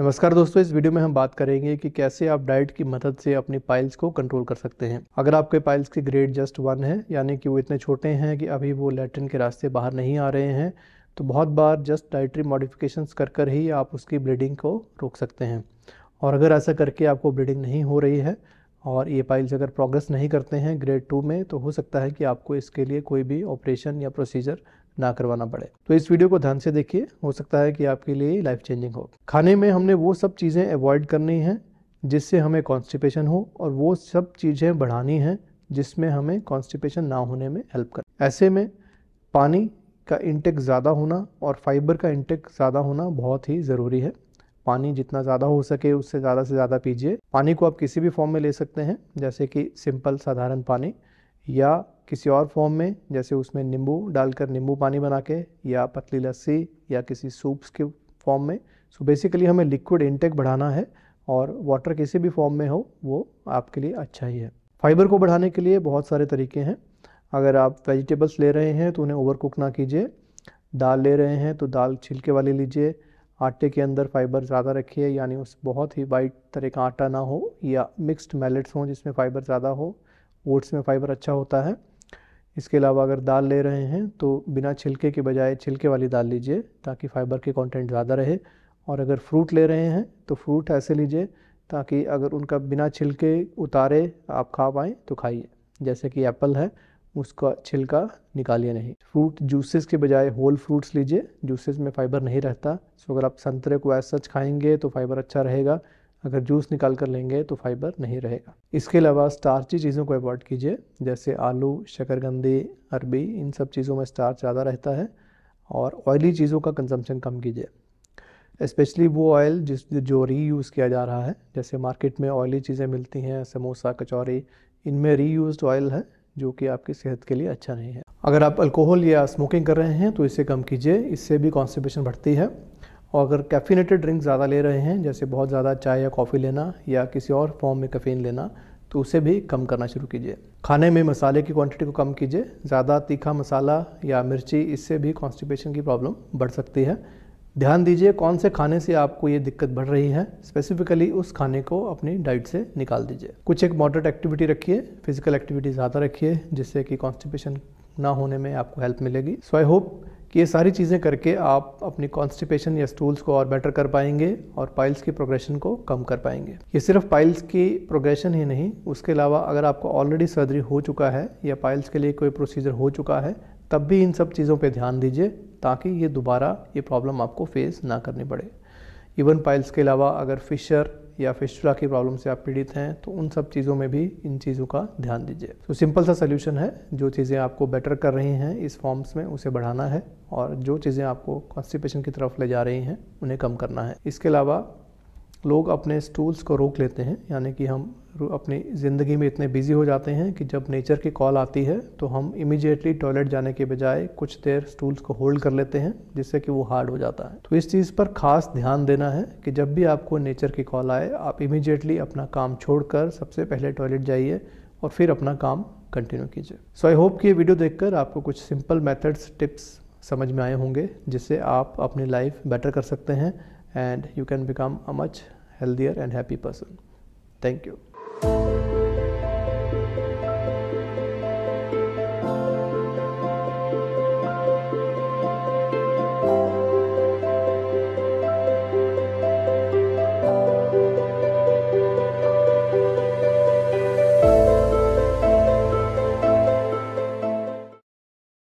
नमस्कार दोस्तों इस वीडियो में हम बात करेंगे कि कैसे आप डाइट की मदद से अपनी पाइल्स को कंट्रोल कर सकते हैं अगर आपके पाइल्स के ग्रेड जस्ट वन है यानी कि वो इतने छोटे हैं कि अभी वो लेटरिन के रास्ते बाहर नहीं आ रहे हैं तो बहुत बार जस्ट डाइटरी मॉडिफिकेशन कर कर ही आप उसकी ब्लीडिंग को रोक सकते हैं और अगर ऐसा करके आपको ब्लीडिंग नहीं हो रही है और ये पाइल्स अगर प्रोग्रेस नहीं करते हैं ग्रेड टू में तो हो सकता है कि आपको इसके लिए कोई भी ऑपरेशन या प्रोसीजर ना करवाना पड़े तो इस वीडियो को ध्यान से देखिए हो सकता है कि आपके लिए लाइफ चेंजिंग हो खाने में हमने वो सब चीज़ें अवॉइड करनी है जिससे हमें कॉन्स्टिपेशन हो और वो सब चीज़ें बढ़ानी हैं जिसमें हमें कॉन्स्टिपेशन ना होने में हेल्प कर ऐसे में पानी का इंटेक ज़्यादा होना और फाइबर का इंटेक ज़्यादा होना बहुत ही ज़रूरी है पानी जितना ज़्यादा हो सके उससे ज़्यादा से ज़्यादा पीजिए पानी को आप किसी भी फॉर्म में ले सकते हैं जैसे कि सिंपल साधारण पानी या किसी और फॉर्म में जैसे उसमें नींबू डालकर नींबू पानी बना के या पतली लस्सी या किसी सूप्स के फॉर्म में सो so बेसिकली हमें लिक्विड इनटेक बढ़ाना है और वाटर किसी भी फॉर्म में हो वो आपके लिए अच्छा ही है फाइबर को बढ़ाने के लिए बहुत सारे तरीके हैं अगर आप वेजिटेबल्स ले रहे हैं तो उन्हें ओवर कुक ना कीजिए दाल ले रहे हैं तो दाल छिलके वाली लीजिए आटे के अंदर फाइबर ज़्यादा रखिए यानी उस बहुत ही वाइट तरह का आटा ना हो या मिक्स्ड मेलेट्स हों जिसमें फ़ाइबर ज़्यादा हो ओट्स में फ़ाइबर अच्छा होता है इसके अलावा अगर दाल ले रहे हैं तो बिना छिलके के बजाय छिलके वाली दाल लीजिए ताकि फाइबर के कंटेंट ज़्यादा रहे और अगर फ्रूट ले रहे हैं तो फ्रूट ऐसे लीजिए ताकि अगर उनका बिना छिलके उतारे आप खा पाएँ तो खाइए जैसे कि एप्पल है उसका छिलका निकालिए नहीं फ्रूट जूसेस के बजाय होल फ्रूट्स लीजिए जूसेस में फाइबर नहीं रहता सो अगर आप संतरे को ऐसा सच खाएंगे तो फाइबर अच्छा रहेगा अगर जूस निकाल कर लेंगे तो फाइबर नहीं रहेगा इसके अलावा स्टार्ची चीज़ों को अवॉइड कीजिए जैसे आलू शकरगंदी अरबी इन सब चीज़ों में स्टार्च ज़्यादा रहता है और ऑयली चीज़ों का कंजम्पशन कम कीजिए स्पेशली वो ऑयल जिस जो री यूज़ किया जा रहा है जैसे मार्केट में ऑयली चीज़ें मिलती हैं समोसा कचौरी इनमें री यूज ऑयल है जो कि आपकी सेहत के लिए अच्छा नहीं है अगर आप अल्कोहल या स्मोकिंग कर रहे हैं तो इसे कम कीजिए इससे भी कॉन्स्टिपेशन बढ़ती है और अगर कैफिनेटेड ड्रिंक ज़्यादा ले रहे हैं जैसे बहुत ज़्यादा चाय या कॉफ़ी लेना या किसी और फॉर्म में कैफीन लेना तो उसे भी कम करना शुरू कीजिए खाने में मसाले की क्वांटिटी को कम कीजिए ज़्यादा तीखा मसाला या मिर्ची इससे भी कॉन्स्टिपेशन की प्रॉब्लम बढ़ सकती है ध्यान दीजिए कौन से खाने से आपको ये दिक्कत बढ़ रही है स्पेसिफिकली उस खाने को अपनी डाइट से निकाल दीजिए कुछ एक मॉडरेट एक्टिविटी रखिए फिजिकल एक्टिविटी ज़्यादा रखिए जिससे कि कॉन्स्टिपेशन ना होने में आपको हेल्प मिलेगी सो आई होप कि ये सारी चीज़ें करके आप अपनी कॉन्स्टिपेशन या स्टूल्स को और बेटर कर पाएंगे और पाइल्स की प्रोग्रेशन को कम कर पाएंगे ये सिर्फ पाइल्स की प्रोग्रेशन ही नहीं उसके अलावा अगर आपको ऑलरेडी सर्जरी हो चुका है या पाइल्स के लिए कोई प्रोसीजर हो चुका है तब भी इन सब चीज़ों पर ध्यान दीजिए ताकि ये दोबारा ये प्रॉब्लम आपको फेस ना करनी पड़े इवन पाइल्स के अलावा अगर फिशर या फिस्टुला की प्रॉब्लम से आप पीड़ित हैं तो उन सब चीज़ों में भी इन चीज़ों का ध्यान दीजिए तो सिंपल सा सोल्यूशन है जो चीज़ें आपको बेटर कर रही हैं इस फॉर्म्स में उसे बढ़ाना है और जो चीज़ें आपको कॉन्स्टिपेशन की तरफ ले जा रही हैं उन्हें कम करना है इसके अलावा लोग अपने स्टूल्स को रोक लेते हैं यानी कि हम अपनी ज़िंदगी में इतने बिजी हो जाते हैं कि जब नेचर की कॉल आती है तो हम इमीडिएटली टॉयलेट जाने के बजाय कुछ देर स्टूल्स को होल्ड कर लेते हैं जिससे कि वो हार्ड हो जाता है तो इस चीज़ पर खास ध्यान देना है कि जब भी आपको नेचर की कॉल आए आप इमीडिएटली अपना काम छोड़कर सबसे पहले टॉयलेट जाइए और फिर अपना काम कंटिन्यू कीजिए सो आई होप कि ये वीडियो देखकर आपको कुछ सिंपल मेथड्स टिप्स समझ में आए होंगे जिससे आप अपनी लाइफ बेटर कर सकते हैं and you can become a much healthier and happy person. Thank you.